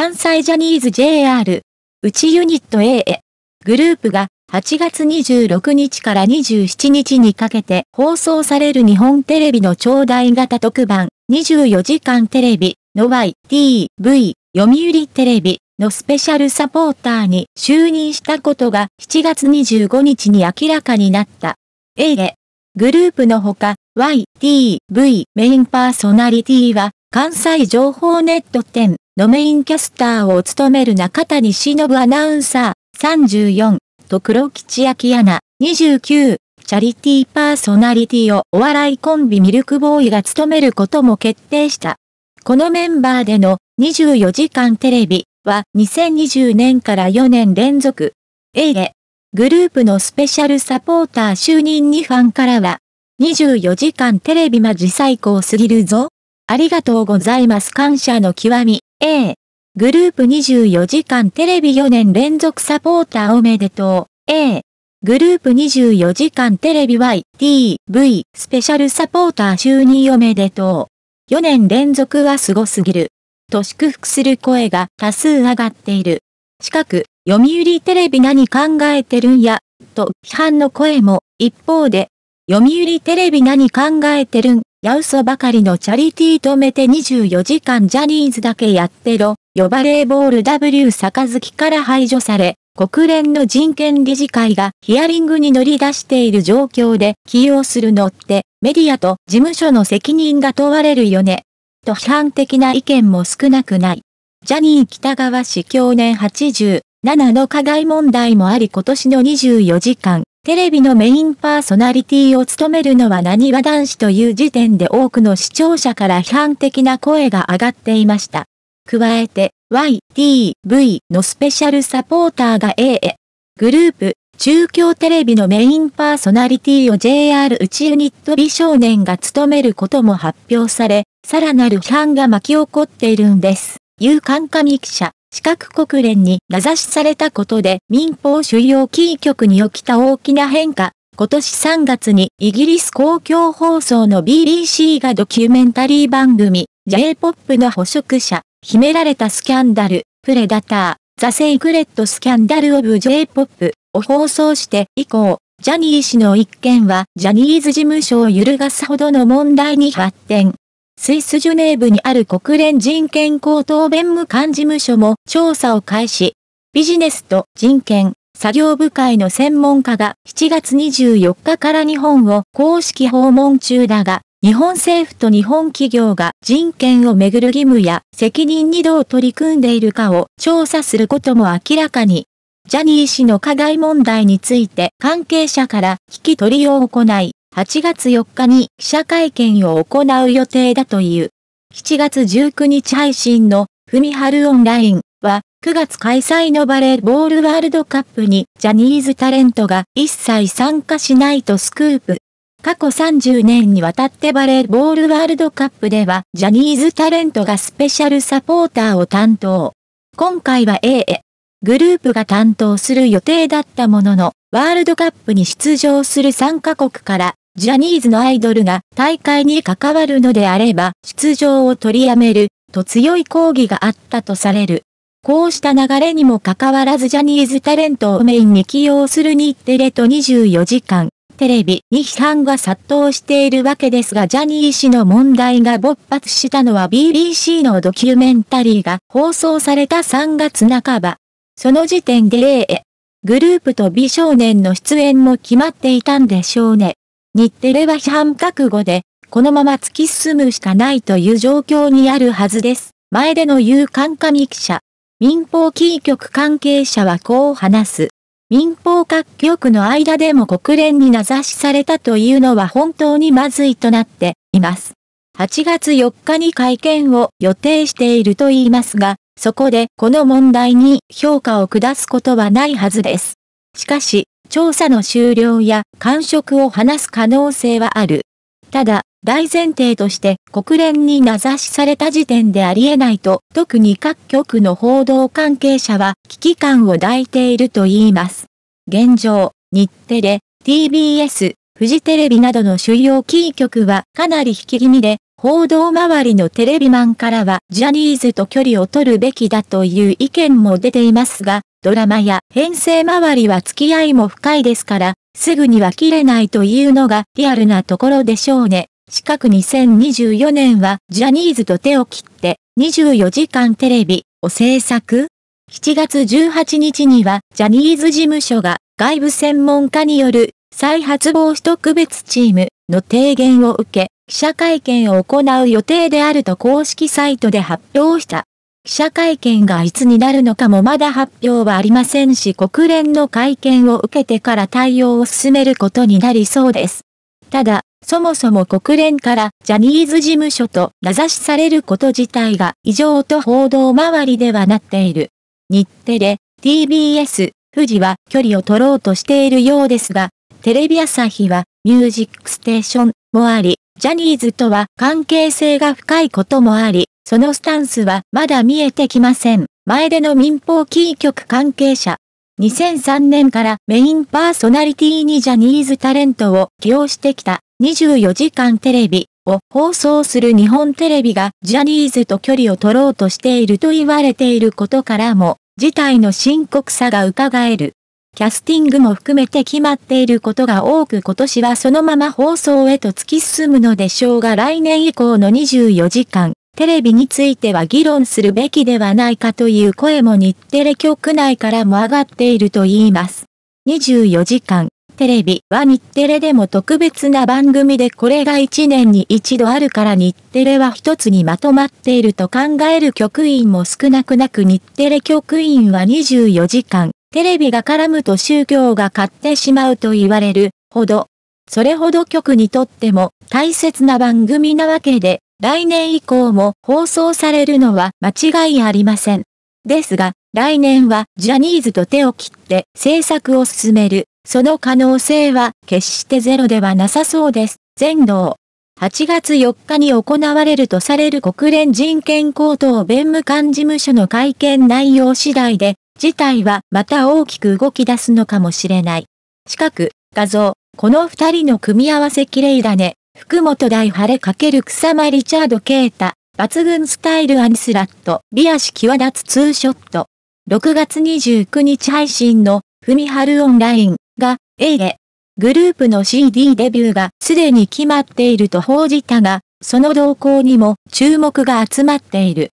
関西ジャニーズ JR、内ユニット A へ、グループが8月26日から27日にかけて放送される日本テレビの長大型特番24時間テレビの YTV 読売テレビのスペシャルサポーターに就任したことが7月25日に明らかになった。A で、グループのほか YTV メインパーソナリティは関西情報ネット10のメインキャスターを務める中谷忍アナウンサー、34、と黒吉明アナ、29、チャリティーパーソナリティをお笑いコンビミルクボーイが務めることも決定した。このメンバーでの24時間テレビは2020年から4年連続 A でグループのスペシャルサポーター就任にファンからは24時間テレビマジ最高すぎるぞ。ありがとうございます感謝の極み。A、グループ24時間テレビ4年連続サポーターおめでとう。A、グループ24時間テレビ YTV スペシャルサポーター就任おめでとう。4年連続はすごすぎる。と祝福する声が多数上がっている。近く、読売テレビ何考えてるんや、と批判の声も、一方で、読売テレビ何考えてるんやうそばかりのチャリティー止めて24時間ジャニーズだけやってろ、呼ばれボール W 杯から排除され、国連の人権理事会がヒアリングに乗り出している状況で起用するのってメディアと事務所の責任が問われるよね。と批判的な意見も少なくない。ジャニー北川氏去年87の加害問題もあり今年の24時間テレビのメインパーソナリティを務めるのは何は男子という時点で多くの視聴者から批判的な声が上がっていました。加えて、YTV のスペシャルサポーターが A へ。グループ、中京テレビのメインパーソナリティを JR 内ユニット美少年が務めることも発表され、さらなる批判が巻き起こっているんです。有感上記者。四角国連に名指しされたことで民法主要キー局に起きた大きな変化。今年3月にイギリス公共放送の BBC がドキュメンタリー番組 J-POP の捕食者、秘められたスキャンダル、プレダター、ザ・セイクレット・スキャンダル・オブ・ J-POP を放送して以降、ジャニー氏の一件はジャニーズ事務所を揺るがすほどの問題に発展。スイスジュネーブにある国連人権高等弁務官事務所も調査を開始。ビジネスと人権、作業部会の専門家が7月24日から日本を公式訪問中だが、日本政府と日本企業が人権をめぐる義務や責任にどう取り組んでいるかを調査することも明らかに。ジャニー氏の加害問題について関係者から聞き取りを行い、8月4日に記者会見を行う予定だという。7月19日配信の、ふみはるオンラインは、9月開催のバレーボールワールドカップにジャニーズタレントが一切参加しないとスクープ。過去30年にわたってバレーボールワールドカップではジャニーズタレントがスペシャルサポーターを担当。今回は A グループが担当する予定だったものの、ワールドカップに出場する3カ国からジャニーズのアイドルが大会に関わるのであれば出場を取りやめると強い抗議があったとされる。こうした流れにもかかわらずジャニーズタレントをメインに起用する日テレと24時間テレビに批判が殺到しているわけですがジャニー氏の問題が勃発したのは BBC のドキュメンタリーが放送された3月半ば。その時点で A グループと美少年の出演も決まっていたんでしょうね。日テレは批判覚悟で、このまま突き進むしかないという状況にあるはずです。前での夕刊上記者。民放キー局関係者はこう話す。民放各局の間でも国連に名指しされたというのは本当にまずいとなっています。8月4日に会見を予定していると言いますが、そこでこの問題に評価を下すことはないはずです。しかし、調査の終了や感触を話す可能性はある。ただ、大前提として国連に名指しされた時点でありえないと、特に各局の報道関係者は危機感を抱いていると言います。現状、日テレ、TBS、フジテレビなどの主要キー局はかなり引き気味で、報道周りのテレビマンからはジャニーズと距離を取るべきだという意見も出ていますが、ドラマや編成周りは付き合いも深いですから、すぐには切れないというのがリアルなところでしょうね。四角2024年はジャニーズと手を切って24時間テレビを制作 ?7 月18日にはジャニーズ事務所が外部専門家による再発防止特別チームの提言を受け記者会見を行う予定であると公式サイトで発表した。記者会見がいつになるのかもまだ発表はありませんし国連の会見を受けてから対応を進めることになりそうです。ただ、そもそも国連からジャニーズ事務所と名指しされること自体が異常と報道周りではなっている。日テレ、TBS、富士は距離を取ろうとしているようですが、テレビ朝日はミュージックステーションもあり、ジャニーズとは関係性が深いこともあり、そのスタンスはまだ見えてきません。前での民放キー局関係者。2003年からメインパーソナリティにジャニーズタレントを起用してきた24時間テレビを放送する日本テレビがジャニーズと距離を取ろうとしていると言われていることからも、事態の深刻さが伺える。キャスティングも含めて決まっていることが多く今年はそのまま放送へと突き進むのでしょうが来年以降の24時間テレビについては議論するべきではないかという声も日テレ局内からも上がっていると言います。24時間、テレビは日テレでも特別な番組でこれが1年に一度あるから日テレは一つにまとまっていると考える局員も少なくなく日テレ局員は24時間、テレビが絡むと宗教が買ってしまうと言われるほど、それほど局にとっても大切な番組なわけで、来年以降も放送されるのは間違いありません。ですが、来年はジャニーズと手を切って制作を進める、その可能性は決してゼロではなさそうです。全道。8月4日に行われるとされる国連人権高等弁務官事務所の会見内容次第で、事態はまた大きく動き出すのかもしれない。近く、画像、この二人の組み合わせ綺麗だね。福本大晴れ×草間リチャード啓太、抜群スタイルアンスラット、リアシ際立つツーショット。6月29日配信の、ふみはるオンラインが、A で、グループの CD デビューがすでに決まっていると報じたが、その動向にも注目が集まっている。